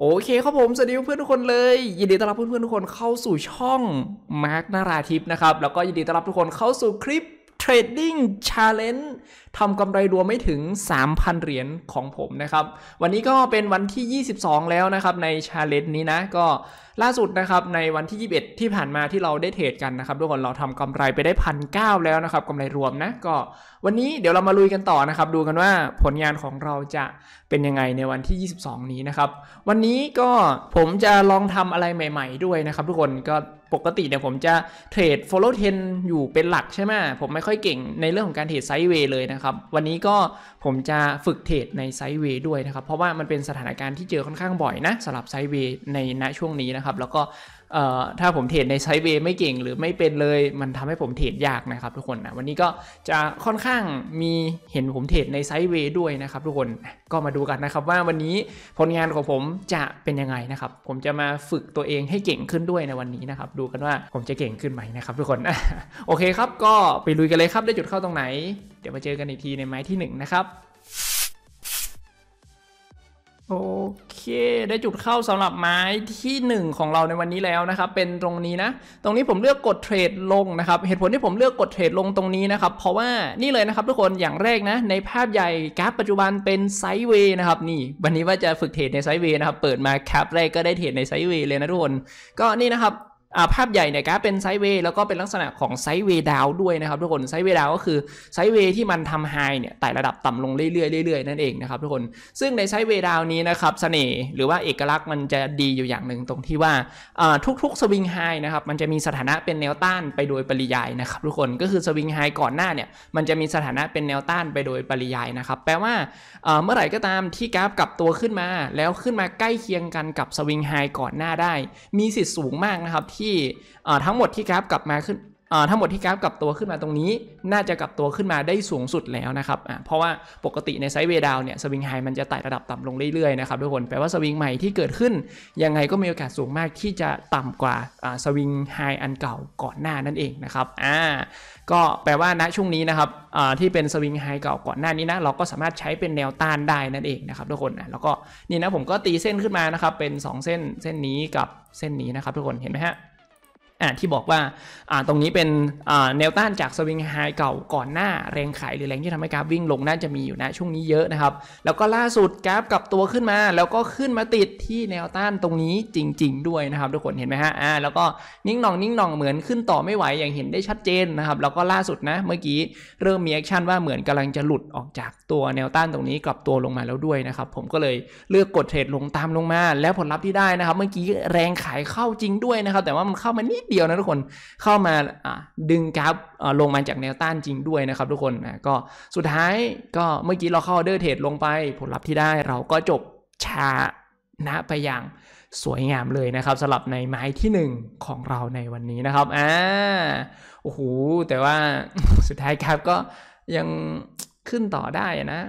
โอเคครับผม สวัสดีเพื่อนทุกคนเลย ยินดีต้อนรับเพื่อนๆทุกคนเข้าสู่ช่องมาร์กนาราทิพนะครับ แล้วก็ยินดีต้อนรับทุกคนเข้าสู่คลิปเทรดดิ้งชาเลนจ์ทำกำไรรวมไม่ถึง3,000 เหรียญของผมนะครับวันนี้ก็เป็นวันที่ 22 แล้วนะครับในชาเลนจ์นี้นะ ก็ล่าสุดนะครับในวันที่ 21 ที่ผ่านมาที่เราได้เทรดกันนะครับทุกคนเราทำกำไรไปได้พันเแล้วนะครับกำไรรวมนะ ก็วันนี้เดี๋ยวเรามาลุยกันต่อนะครับ ดูกันว่าผลงานของเราจะเป็นยังไงในวันที่ 22 นี้นะครับ วันนี้ก็ผมจะลองทำอะไรใหม่ ๆด้วยนะครับ ทุกคนก็ปกติเนี่ยผมจะเทรด follow 10อยู่เป็นหลักใช่ไหมผมไม่ค่อยเก่งในเรื่องของการเทรดไซด์เวย์เลยนะครับครับวันนี้ก็ผมจะฝึกเทรดในไซด์เวย์ด้วยนะครับ เพราะว่ามันเป็นสถานการณ์ที่เจอค่อนข้างบ่อยนะสำหรับไซด์เวย์ในณช่วงนี้นะครับ แล้วก็ถ้าผมเทรดในไซเวย์ไม่เก่งหรือไม่เป็นเลยมันทำให้ผมเทรดยากนะครับ ทุกคนนะวันนี้ก็จะค่อนข้างมีเห็นผมเทรดในไซเวย์ด้วยนะครับ ทุกคนก็มาดูกันนะครับว่าวันนี้ผลงานของผมจะเป็นยังไงนะครับ ผมจะมาฝึกตัวเองให้เก่งขึ้นด้วยในวันนี้นะครับ ดูกันว่าผมจะเก่งขึ้นไหมนะครับ ทุกคนโอเคครับ ก็ไปลุยกันเลยครับได้จุดเข้าตรงไหน เดี๋ยวมาเจอกันอีกทีในไม้ที่1นะครับโอได้จุดเข้าสำหรับไม้ที่ 1 ของเราในวันนี้แล้วนะครับ เป็นตรงนี้นะ ตรงนี้ผมเลือกกดเทรดลงนะครับ เหตุผลที่ผมเลือกกดเทรดลงตรงนี้นะครับ เพราะว่านี่เลยนะครับ ทุกคนอย่างแรกนะ ในภาพใหญ่กราฟปัจจุบันเป็นไซด์เวย์นะครับ นี่ วันนี้ว่าจะฝึกเทรดในไซด์เวย์นะครับ เปิดมาแคปแรกก็ได้เทรดในไซด์เวย์เลยนะทุกคนก็นี่นะครับภาพใหญ่เนี่ยกราฟเป็นไซด์เวย์แล้วก็เป็นลักษณะของไซด์เวย์ดาวด้วยนะครับทุกคนไซด์เวย์ดาวก็คือไซด์เวย์ที่มันทำไฮเนี่ยไต่ระดับต่ำลงเรื่อยๆเรื่อยๆนั่นเอง นะครับทุกคนซึ่งในไซด์เวย์ดาวนี้นะครับเสน่ห์หรือว่าเอกลักษณ์มันจะดีอยู่อย่างหนึ่งตรงที่ว่าทุกๆสวิงไฮนะครับมันจะมีสถานะเป็นแนวต้านไปโดยปริยายนะครับ ทุกคนก็คือสวิงไฮก่อนหน้าเนี่ยมันจะมีสถานะเป็นแนวต้านไปโดยปริยายนะครับแปลว่าเมื่อไหร่ก็ตามที่กราฟกลับตัวขึ้นมา แล้วขึ้นมาใกล้เคียงกันกับสวิงไฮก่อนหน้าได้ มีสิทธิ์สูงมากนะครับทีที่ทั้งหมดที่กราฟกลับมาขึ้นทั้งหมดที่กราฟกลับตัวขึ้นมาตรงนี้น่าจะกลับตัวขึ้นมาได้สูงสุดแล้วนะครับ เพราะว่าปกติในไซด์เวดาวเนี่ยสวิงไฮมันจะไต่ระดับต่ำลงเรื่อยๆนะครับทุกคนแปลว่าสวิงใหม่ที่เกิดขึ้น ยังไงก็มีโอกาสสูงมากที่จะต่ำกว่าสวิงไฮอันเก่าก่อนหน้านั่นเองนะครับอ่าก็แปลว่าณช่วงนี้นะครับที่เป็นสวิงไฮเก่าก่อนหน้านี้นะเราก็สามารถใช้เป็นแนวต้านได้นั่นเองนะครับทุกคนแล้วก็นี่นะผมก็ตีเส้นขึ้นมานะครับเป็น 2 เส้นเส้นนี้กับเส้นนี้นะครับทุกคนเห็นไหมฮะอ่าที่บอกว่าอ่าตรงนี้เป็นแนวต้านจากสวิงไฮเก่าก่อนหน้าแรงขาย หรือแรงที่ทำให้กราฟวิ่งลงน่าจะมีอยู่นะ ช่วงนี้เยอะนะครับแล้วก็ล่าสุดกราฟกลับตัวขึ้นมา แล้วก็ขึ้นมาติดที่แนวต้านตรงนี้จริง ๆ ด้วยนะครับทุกคนเห็นไหมฮะอ่าแล้วก็นิ่งหน่องนิ่งหน่องเหมือนขึ้นต่อไม่ไหวอย่างเห็นได้ชัดเจนนะครับแล้วก็ล่าสุดนะเมื่อกี้เริ่มมีแอคชั่นว่าเหมือนกำลังจะหลุดออกจากตัวแนวต้านตรงนี้กลับตัวลงมาแล้วด้วยนะครับผมก็เลยเลือกกดเทรดลงตามลงมาแล้วผลลัพธ์ที่ได้นะครับเมื่อกี้แรงขายเข้าจริงด้วยนะครับแต่ว่ามันเข้ามานิดเดียวนะทุกคนเข้ามาดึงกราฟลงมาจากแนวต้านจริงด้วยนะครับทุกคนนะก็สุดท้ายก็เมื่อกี้เราเข้าเดอร์เทรดลงไปผลลัพธ์ที่ได้ เราก็จบชานะไปอย่างสวยงามเลยนะครับสำหรับในไม้ที่ 1 ของเราในวันนี้นะครับอ่าโอ้โหแต่ว่าสุดท้ายครับก็ยังขึ้นต่อได้นะ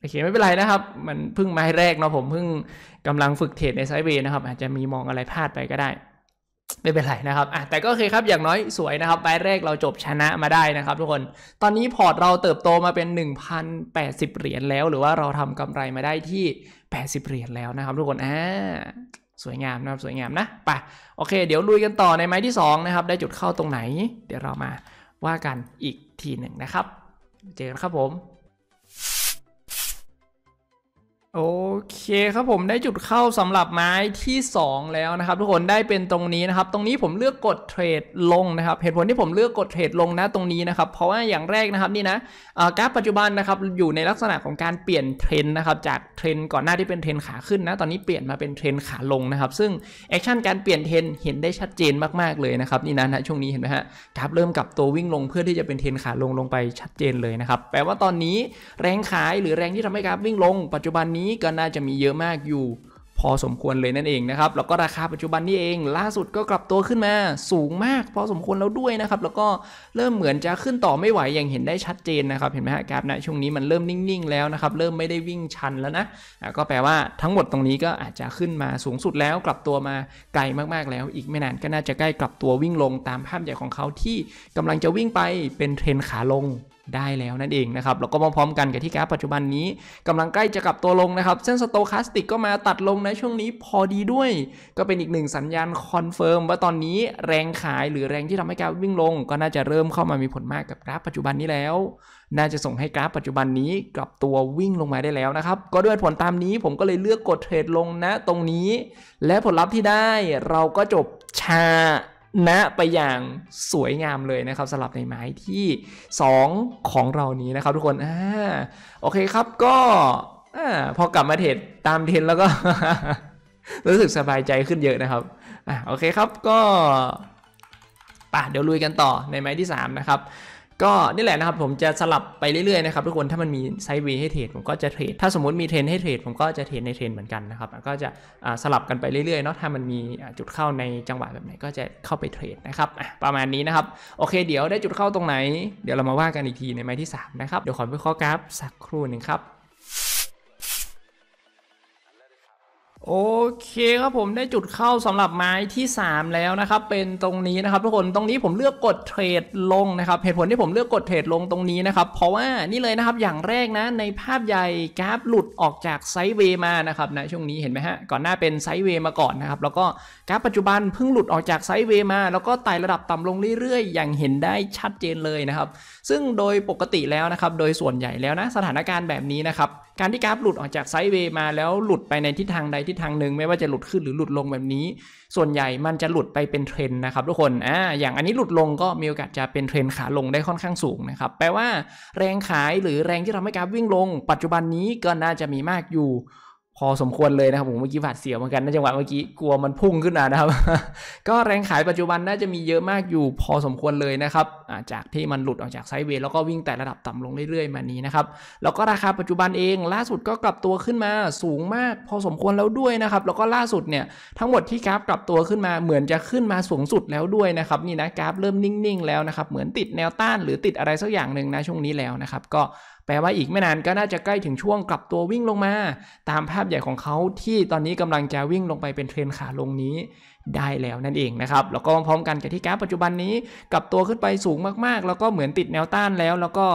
โอเคไม่เป็นไรนะครับ มันเพิ่งไม้แรกเนาะผมเพิ่งกำลังฝึกเทรดในไซเว์นะครับอาจจะมีมองอะไรพลาดไปก็ได้ไม่เป็นไรนะครับอ่ะแต่ก็โอเคครับ อย่างน้อยสวยนะครับ ใบแรกเราจบชนะมาได้นะครับทุกคน ตอนนี้พอร์ตเราเติบโตมาเป็น1,080เหรียญแล้วหรือว่าเราทำกำไรมาได้ที่ 80เหรียญแล้วนะครับ ทุกคนอ่า สวยงามนะครับสวยงามนะ ไป โอเคเดี๋ยวลุยกันต่อในไม้ที่2นะครับ ได้จุดเข้าตรงไหน เดี๋ยวเรามาว่ากันอีกทีหนึ่งนะครับ เจอกันครับผมโอเคครับผมได้จุดเข้าสำหรับไม้ที่ 2 แล้วนะครับทุกคนได้เป็นตรงนี้นะครับ ตรงนี้ผมเลือกกดเทรดลง นะครับ เหตุผลที่ผมเลือกกดเทรดลงนะตรงนี้นะครับ เพราะว่าอย่างแรกนะครับนี่นะกราฟปัจจุบันนะครับอยู่ในลักษณะของการเปลี่ยนเทรนนะครับจากเทรนก่อนหน้าที่เป็นเทรนขาขึ้นนะตอนนี้เปลี่ยนมาเป็นเทรนขาลงนะครับซึ่งแอคชั่นการเปลี่ยนเทรนเห็นได้ชัดเจนมากๆเลยนะครับนี่นะนะช่วงนี้เห็นไหมฮะกราฟเริ่มกลับตัววิ่งลงเพื่อที่จะเป็นเทรนขาลงลงไปชัดเจนเลยนะครับแปลว่าตอนนี้แรงขายหรือแรงที่ทำให้กราฟวิ่งลง ปัจจุบันี้ก็น่าจะมีเยอะมากอยู่ พอสมควรเลยนั่นเองนะครับแล้วก็ราคาปัจจุบันนี่เอง ล่าสุดก็กลับตัวขึ้นมาสูงมาก พอสมควรแล้วด้วยนะครับแล้วก็เริ่มเหมือนจะขึ้นต่อไม่ไหวอย่างเห็นได้ชัดเจนนะครับเห็นไหมฮะกราฟนะช่วงนี้มันเริ่มนิ่งๆแล้วนะครับ เริ่มไม่ได้วิ่งชันแล้วนะก็แปลว่าทั้งหมดตรงนี้ก็อาจจะขึ้นมาสูงสุดแล้ว กลับตัวมาไกลมากๆแล้ว อีกไม่นานก็น่าจะใกล้กลับตัววิ่งลงตามภาพใหญ่ของเขาที่กำลังจะวิ่งไปเป็นเทรนขาลงได้แล้วนั่นเองนะครับเราก็มาพร้อมกันกับที่แกาปปัจจุบันนี้ กำลังใกล้จะกลับตัวลงนะครับเส้นสโตคาสติกก็มาตัดลงนะช่วงนี้พอดีด้วยก็เป็นอีกหนึ่งสัญญาณคอนเฟิร์มว่าตอนนี้แรงขายหรือแรงที่ทำให้แก๊ปวิ่งลง ก็น่าจะเริ่มเข้ามามีผลมากกับกราฟปัจจุบันนี้แล้ว น่าจะส่งให้กราฟปัจจุบันนี้ กลับตัววิ่งลงมาได้แล้วนะครับก็ด้วยผลตามนี้ผมก็เลยเลือกกดเทรดลงนะตรงนี้ และผลลัพธ์ที่ได้เราก็จบชานะไปอย่างสวยงามเลยนะครับสลับในไม้ที่ 2 ของเรานี้นะครับทุกคนอ่าโอเคครับก็อ่าพอกลับมาเทรดตามเทรนแล้วก็รู้สึกสบายใจขึ้นเยอะนะครับอ่าโอเคครับก็ป่ะเดี๋ยวลุยกันต่อในไม้ที่ 3 นะครับก็นี่แหละนะครับผมจะสลับไปเรื่อย ๆ นะครับทุกคนถ้ามันมีไซด์เวีให้เทรดผมก็จะเทรดถ้าสมมติมีเทรนให้เทรดผมก็จะเทรดในเทรนเหมือนกันนะครับก็จะสลับกันไปเรื่อยๆเนาะถ้ามันมีจุดเข้าในจังหวะแบบไหนก็จะเข้าไปเทรดนะครับประมาณนี้นะครับโอเค เดี๋ยวได้จุดเข้าตรงไหนเดี๋ยวเรามาว่ากันอีกทีในไม้ที่ 3 นะครับเดี๋ยวขอไปข้อกราฟสักครู่หนึ่งครับโอเคครับผมได้จุดเข้าสำหรับไม้ที่ 3 แล้วนะครับเป็นตรงนี้นะครับ ทุกคนตรงนี้ผมเลือกกดเทรดลงนะครับเหตุผลที่ผมเลือกกดเทรดลงตรงนี้นะครับเพราะว่านี่เลยนะครับอย่างแรกนะในภาพใหญ่กราฟหลุดออกจากไซด์เวย์มานะครับในะช่วงนี้เห็นไหมฮะก่อนหน้าเป็นไซด์เวย์มาก่อนนะครับแล้วก็กราฟปัจจุบันเพิ่งหลุดออกจากไซด์เวย์มา แล้วก็ไต่ระดับต่ำลงเรื่อยๆ อย่างเห็นได้ชัดเจนเลยนะครับซึ่งโดยปกติแล้วนะครับโดยส่วนใหญ่แล้วนะสถานการณ์แบบนี้นะครับการที่กราฟหลุดออกจากไซด์เวย์มาแล้วหลุดไปในทิศทางใดทิศทางหนึ่งไม่ว่าจะหลุดขึ้นหรือหลุดลงแบบนี้ ส่วนใหญ่มันจะหลุดไปเป็นเทรนนะครับ ทุกคนอ่าอย่างอันนี้หลุดลงก็มีโอกาสจะเป็นเทรนขาลงได้ค่อนข้างสูงนะครับแปลว่าแรงขายหรือแรงที่ทำให้การวิ่งลงปัจจุบันนี้ก็น่าจะมีมากอยู่พอสมควรเลยนะครับผมเมื่อกี้ผาดเสียวเหมือนกันในจังหวะเมื่อกี้กลัวมันพุ่งขึ้นมานะครับ ก็แรงขายปัจจุบันน่าจะมีเยอะมากอยู่พอสมควรเลยนะครับจากที่มันหลุดออกจากไซด์เวย์แล้วก็วิ่งแต่ระดับต่ำลงเรื่อยๆ มานี้นะครับแล้วก็ราคาปัจจุบันเองล่าสุดก็กลับตัวขึ้นมาสูงมากพอสมควรแล้วด้วยนะครับแล้วก็ล่าสุดเนี่ยทั้งหมดที่กราฟกลับตัวขึ้นมาเหมือนจะขึ้นมาสูงสุดแล้วด้วยนะครับนี่นะกราฟเริ่มนิ่งๆ แล้วนะครับเหมือนติดแนวต้าน หรือติดอะไรสักอย่างหนึ่งนะช่วงนี้แล้วนะครับก็แปลว่าอีกไม่นานก็น่าจะใกล้ถึงช่วงกลับตัววิ่งลงมา ตามภาพใหญ่ของเขาที่ตอนนี้กำลังจะวิ่งลงไปเป็นเทรนขาลงนี้ได้แล้วนั่นเองนะครับ แล้วก็พร้อมกันกับที่กราฟปัจจุบันนี้กับตัวขึ้นไปสูงมาก ๆ แล้วก็เหมือนติดแนวต้านแล้วแล้วก็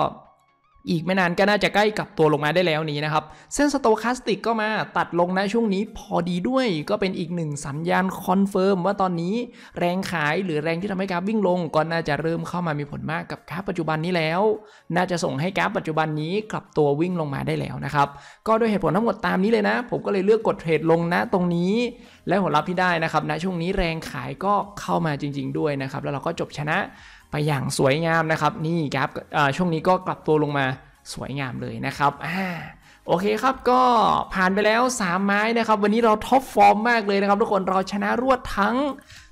อีกไม่นานก็น่าจะใกล้กับตัวลงมาได้แล้วนี้นะครับเส้นสโตคาสติกก็มาตัดลงนะช่วงนี้พอดีด้วยก็เป็นอีกหนึ่งสัญญาณคอนเฟิร์มว่าตอนนี้แรงขายหรือแรงที่ทำให้กราฟวิ่งลงก็น่าจะเริ่มเข้ามามีผลมากกับกราฟปัจจุบันนี้แล้ว น่าจะส่งให้กราฟปัจจุบันนี้กลับตัววิ่งลงมาได้แล้วนะครับ ก็ด้วยเหตุผลทั้งหมดตามนี้เลยนะ ผมก็เลยเลือกกดเทรดลงนะตรงนี้ และผลลัพธ์ที่ได้นะครับณนะช่วงนี้แรงขายก็เข้ามาจริง ๆด้วยนะครับแล้วเราก็จบชนะไปอย่างสวยงามนะครับนี่ครับช่วงนี้ก็กลับตัวลงมาสวยงามเลยนะครับอ่าโอเคครับก็ผ่านไปแล้ว3ไม้นะครับวันนี้เราท็อปฟอร์มมากเลยนะครับทุกคนเราชนะรวดทั้ง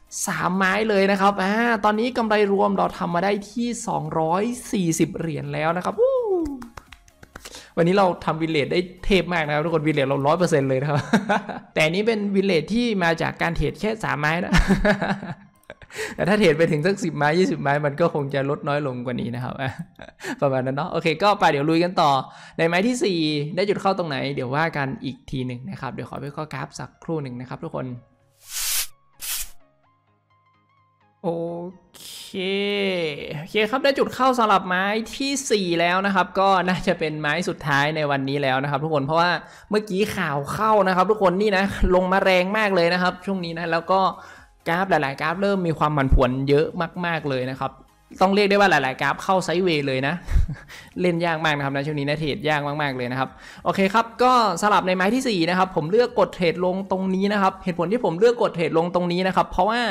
3ไม้เลยนะครับอ่าตอนนี้กำไรรวมเราทำมาได้ที่240เหรียญแล้วนะครับวันนี้เราทำวิลเลตได้เทพมากนะครับทุกคนวิลเลตเราร้อยเปอร์เซ็นต์เลยนะครับแต่นี้เป็นวิลเลตที่มาจากการเทรดแค่สามไม้นะแต่ถ้าเทรดไปถึงสักสิบไม้ยี่สิบไม้มันก็คงจะลดน้อยลงกว่านี้นะครับ ประมาณนั้นเนาะโอเคก็ไปเดี๋ยวลุยกันต่อ ในไม้ที่สี่ได้จุดเข้าตรงไหน เดี๋ยวว่ากันอีกทีหนึ่งนะครับ เดี๋ยวขอไปข้อกราฟสักครู่หนึ่งนะครับทุกคน โอเค โอเคครับได้จุดเข้าสำหรับไม้ที่ 4 แล้วนะครับ ก็น่าจะเป็นไม้สุดท้ายในวันนี้แล้วนะครับ ทุกคนเพราะว่าเมื่อกี้ข่าวเข้านะครับ ทุกคนนี่นะ ลงมาแรงมากเลยนะครับช่วงนี้นะแล้วก็กราฟหลาย ๆ กราฟเริ่มมีความมันผวนเยอะมาก ๆ เลยนะครับ ต้องเรียกได้ว่าหลาย ๆ กราฟเข้าไซด์เวย์เลยนะ เล่นยากมากนะครับในะช่วงนี้นะเทรดยากมาก ๆ เลยนะครับ โอเคครับ ก็สลับในไม้ที่4นะครับ ผมเลือกกดเทรดลงตรงนี้นะครับ เหตุผลที่ผมเลือกกดเทรดลงตรงนี้นะครับ เพราะว่า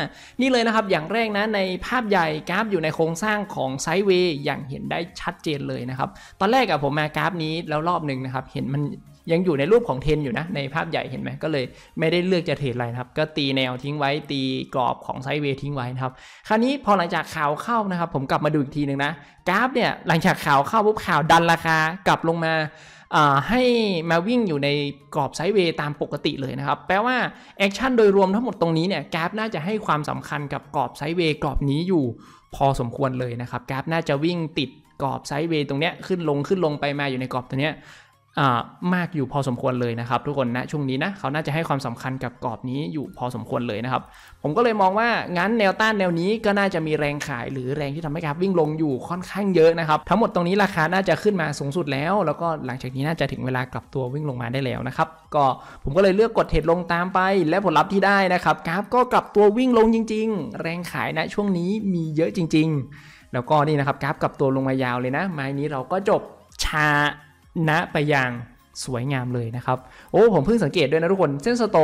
นี่เลยนะครับ อย่างแรกนะ ในภาพใหญ่กราฟ อยู่ในโครงสร้างของไซด์เวย์อย่างเห็นได้ชัดเจนเลยนะครับ ตอนแรกอะผมมากราฟนี้แล้วรอบหนึ่งนะครับ เห็นมันยังอยู่ในรูปของเทน อยู่นะในภาพใหญ่เห็นไหมก็เลยไม่ได้เลือกจะเทรดอะไรนะครับก็ตีแนวทิ้งไว้ตีกรอบของไซด์เวย์ทิ้งไว้นะครับคราวนี้พอหลังจากข่าวเข้านะครับ ผมกลับมาดูอีกทีหนึ่งนะ กราฟเนี่ยหลังจากข่าวเข้าปุ๊บข่าวดันราคา กลับลงมาให้มาวิ่งอยู่ในกรอบไซด์เวย์ตามปกติเลยนะครับ แปลว่าแอคชั่นโดยรวมทั้งหมดตรงนี้เนี่ยกราฟน่าจะให้ความสำคัญกับกรอบไซด์เวย์กรอบนี้อยู่พอสมควรเลยนะครับกราฟ น่าจะวิ่งติดกรอบไซด์เวย์ตรงเนี้ยขึ้นลงขึ้นลงไปมาอยู่ในกรอบตัวเนี้ยมากอยู่พอสมควรเลยนะครับ ทุกคนนะ ช่วงนี้นะเขาน่าจะให้ความสำคัญกับกรอบนี้อยู่พอสมควรเลยนะครับผมก็เลยมองว่างั้นแนวต้านแนวนี้ก็น่าจะมีแรงขาย หรือแรงที่ทำให้กราฟวิ่งลงอยู่ค่อนข้างเยอะนะครับ ทั้งหมดตรงนี้ราคาน่าจะขึ้นมาสูงสุดแล้ว แล้วก็หลังจากนี้น่าจะถึงเวลากลับตัววิ่งลงมาได้แล้วนะครับก็ผมก็เลยเลือกกดเทรดลงตามไปและผลลัพธ์ที่ได้นะครับกราฟก็กลับตัววิ่งลงจริงๆ แรงขายนะช่วงนี้มีเยอะจริง ๆ แล้วก็นี่นะครับกราฟกลับตัวลงมายาวเลยนะไม้นี้เราก็จบชาณไปอย่างสวยงามเลยนะครับ โอ้ผมเพิ่งสังเกตด้วยนะทุกคนเส้นสโต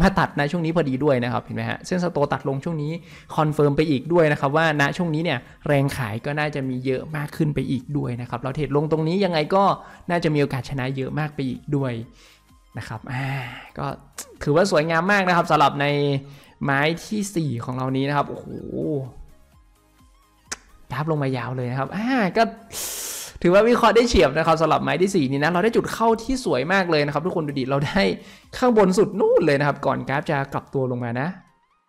มาตัดนะช่วงนี้พอดีด้วยนะครับ เห็นไหมฮะเส้นสโตตัดลงช่วงนี้คอนเฟิร์มไปอีกด้วยนะครับ ว่าณช่วงนี้เนี่ยแรงขายก็น่าจะมีเยอะมากขึ้นไปอีกด้วยนะครับ เราเทรดลงตรงนี้ยังไงก็น่าจะมีโอกาสชนะเยอะมากไปอีกด้วยนะครับอ่าก็ถือว่าสวยงามมากนะครับสำหรับในไม้ที่ 4 ของเรานี้นะครับโอ้โหดับลงมายาวเลยนะครับอ่าก็ถือว่าวิเคราะห์ได้เฉียบนะครับสำหรับไม้ที่ 4 นี้นะ เราได้จุดเข้าที่สวยมากเลยนะครับ ทุกคนดูดิเราได้ข้างบนสุดนู่นเลยนะครับ ก่อนกราฟจะกลับตัวลงมานะ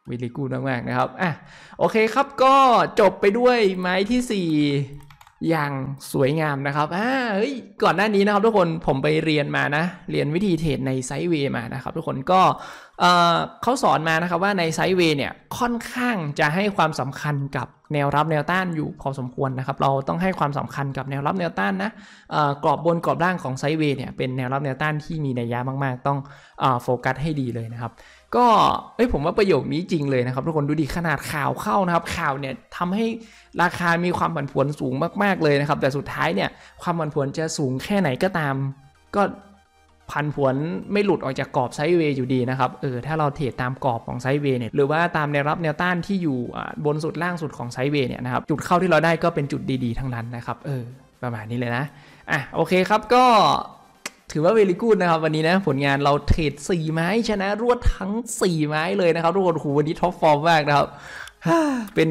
วิลลี่กูนมากๆนะครับอ่ะโอเคครับก็จบไปด้วยไม้ที่ 4อย่างสวยงามนะครับ อ่า เฮ้ย ก่อนหน้านี้นะครับทุกคน ผมไปเรียนมานะ เรียนวิธีเทรดในไซด์เวย์มานะครับทุกคน ก็เเขาสอนมานะครับว่าในไซด์เวย์เนี่ย ค่อนข้างจะให้ความสำคัญกับแนวรับแนวต้านอยู่พอสมควรนะครับ เราต้องให้ความสำคัญกับแนวรับแนวต้านนะกรอบบนกรอบล่างของไซด์เวย์เนี่ย เป็นแนวรับแนวต้านที่มีในยะมากๆ ต้องอโฟกัสให้ดีเลยนะครับก็เอ้ยผมว่าประโยคนี้จริงเลยนะครับทุกคนดูดิขนาดข่าวเข้านะครับ ข่าวเนี่ยทำให้ราคา มีความผันผวนสูงมาก ๆเลยนะครับแต่สุดท้ายเนี่ย ความผันผวนจะสูงแค่ไหนก็ตามก็ผันผวนไม่หลุดออกจากกรอบไซด์เวย์อยู่ดีนะครับเออถ้าเราเทรดตามกรอบของไซด์เวย์เนี่ยหรือว่าตามแนวรับแนวต้านที่อยู่บนสุดล่างสุดของไซด์เวย์เนี่ยนะครับจุดเข้าที่เราได้ก็เป็นจุดดีๆ ทั้งนั้นนะครับเออ ประมาณนี้เลยนะอ่ะโอเคครับก็ถือว่าเวลิกูดนะครับ วันนี้นะ ผลงานเราเทรดสี่ไม้ชนะ รวดทั้งสี่ไม้เลยนะครับ ทุกคนหูวันนี้ท็อปฟอร์มมากนะครับเป็น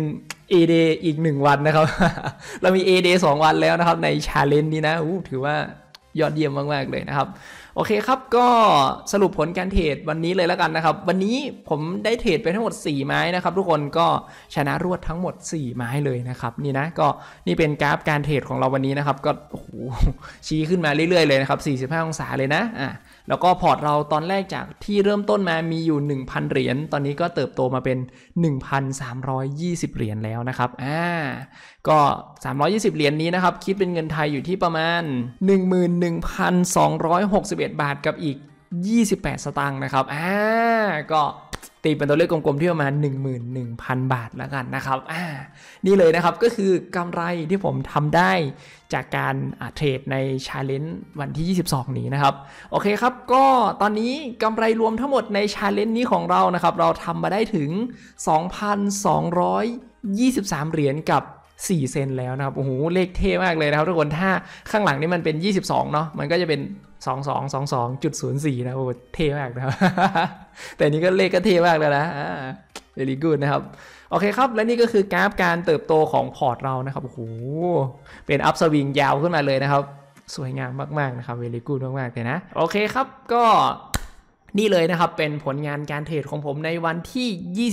A day อีกหนึ่งวันนะครับ เรามี A day สองวันแล้วนะครับ ในชาเลนจ์นี้นะถือว่ายอดเยี่ยมมาก ๆ เลยนะครับโอเคครับก็สรุปผลการเทรดวันนี้เลยแล้วกันนะครับวันนี้ผมได้เทรดไปทั้งหมด4ไม้นะครับทุกคนก็ชนะรวดทั้งหมด4ไม้เลยนะครับนี่นะก็นี่เป็นกราฟการเทรดของเราวันนี้นะครับก็โอ้โหชี้ขึ้นมาเรื่อยๆเลยนะครับ45องศาเลยนะอ่าแล้วก็พอร์ตเราตอนแรกจากที่เริ่มต้นมามีอยู่ 1,000 เหรียญ ตอนนี้ก็เติบโตมาเป็น 1,320 เหรียญแล้วนะครับ อ่า ก็ 320 เหรียญนี้นะครับ คิดเป็นเงินไทยอยู่ที่ประมาณ 11,261 บาทกับอีก 28 สตางค์นะครับ อ่า ก็ตีเป็นตัวเลขกลมๆที่ประมาณ11,000 บาทแล้วกันนะครับ อ่า นี่เลยนะครับก็คือกำไรที่ผมทำได้จากการเทรดในชาเลน g ์วันที่ 22นี้นะครับ โอเคครับ ก็ตอนนี้กำไรรวมทั้งหมดในชาเลน g ์นี้ของเรานะครับ เราทำมาได้ถึง 2,223เหรียญกับ 4 เซนแล้วนะครับ โอ้โห เลขเท่มากเลยนะครับทุกคน ถ้าข้างหลังนี่มันเป็น 22 เนาะ มันก็จะเป็นสองสองสองสองจุดศูนย์สี่นะโอ้เท่มากนะครับแต่นี้ก็เลขก็เท่มากแล้วนะเดลิกูดนะครับโอเคครับและนี่ก็คือกราฟการเติบโตของพอร์ตเรานะครับโอ้โหเป็นอัพสวิงยาวขึ้นมาเลยนะครับ สวยงามมาก ๆ นะครับเวลิกูดมากๆเลยนะโอเคครับ ก็นี่เลยนะครับ เป็นผลงานการเทรดของผมในวันที่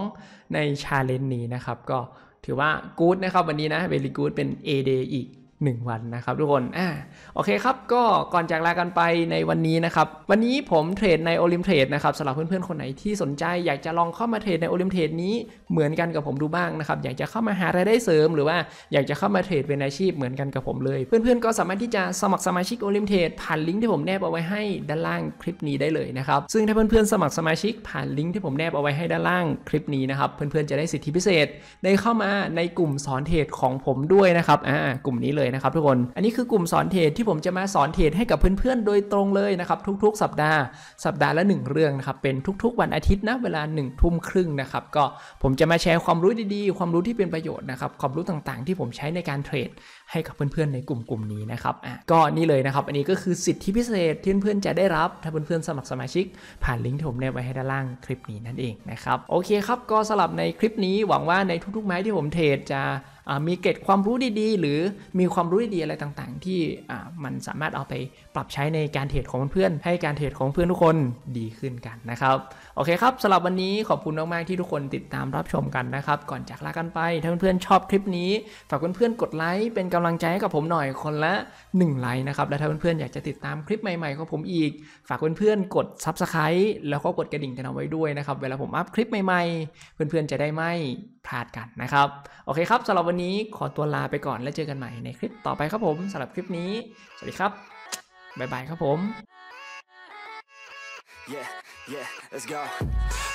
22 ในชาเลนจ์นี้นะครับ ก็ถือว่ากู๊ดนะครับ วันนี้นะเวลิกูดเป็น A day อีก1วันนะครับทุกคน อ่า โอเคครับ ก็ ก่อนจากลากันไปในวันนี้นะครับ วันนี้ผมเทรดในโอลิมเทรดนะครับสำหรับเพื่อนๆคนไหนที่สนใจอยากจะลองเข้ามาเทรดในโอลิมเทรดนี้ เหมือนกันกับผมดูบ้างนะครับ อยากจะเข้ามาหารายได้เสริม หรือว่าอยากจะเข้ามาเทรดเป็นอาชีพเหมือนกันกับผมเลย เพื่อนๆก็สามารถที่จะสมัครสมาชิกโอลิมเทรดผ่านลิงก์ที่ผมแนบเอาไว้ให้ด้านล่างคลิปนี้ได้เลยนะครับ ซึ่งถ้าเพื่อนๆสมัครสมาชิกผ่านลิงก์ที่ผมแนบเอาไว้ให้ด้านล่างคลิปนี้นะครับ เพื่อนๆจะได้สิทธิพิเศษได้เข้ามาในกลุ่มสอนเทรดของผมด้วยนะครับอ่ากลุ่มนี้เลยนะครับทุกคนอันนี้คือกลุ่มสอนเทรดที่ผมจะมาสอนเทรดให้กับเพื่อนๆ โดยตรงเลยนะครับทุก ๆ สัปดาห์ สัปดาห์ละ1เรื่องนะครับเป็นทุก ๆวันอาทิตย์นะ เวลา1นึ่ทุ่มครึ่งนะครับก็ผมจะมาแชร์ความรู้ดีๆ ความรู้ที่เป็นประโยชน์นะครับความรู้ต่างๆที่ผมใช้ในการเทรดให้กับเพื่อนๆ ในกลุ่มกลุ่มนี้นะครับอ่ะก็นี่เลยนะครับ อันนี้ก็คือสิทธิพิเศษที่เพื่อนๆจะได้รับ ถ้าเพื่อนๆสมัครสมาชิกผ่านลิงก์ที่ผมแนบไว้ให้ด้านล่างคลิปนี้นั่นเองนะครับโอเคครับก็สลับในคลิปนี้หวังว่าในทุก ๆ ไม้ที่ผมเทรดจะมีเกจความรู้ดีๆ หรือมีความรู้ดีๆ อะไรต่างๆ ที่มันสามารถเอาไปปรับใช้ในการเทรดของเพื่อน ให้การเทรดของเพื่อนทุกคนดีขึ้นกันนะครับโอเคครับสำหรับวันนี้ขอบคุณมากๆที่ทุกคนติดตามรับชมกันนะครับก่อนจากลากันไปถ้าเพื่อนๆ ชอบคลิปนี้ ฝากเพื่อนๆกดไลค์เป็นกำลังใจให้กับผมหน่อยคนละ1ไลค์นะครับและถ้าเพื่อนๆอยากจะติดตามคลิปใหม่ๆของผมอีกฝากเพื่อนๆกด s u b สไครต์แล้วก็กดกระดิ่งกันเอาไว้ด้วยนะครับ เวลาผมอัพคลิปใหม่ๆ เพื่อนๆจะได้ไม่พลาดกันนะครับ โอเคครับสำหรับวันนี้ขอตัวลาไปก่อนแล้วเจอกันใหม่ในคลิปต่อไปครับผมสำหรับคลิปนี้สวัสดีครับ บ๊ายบายครับผม Yeah, yeah, let's go.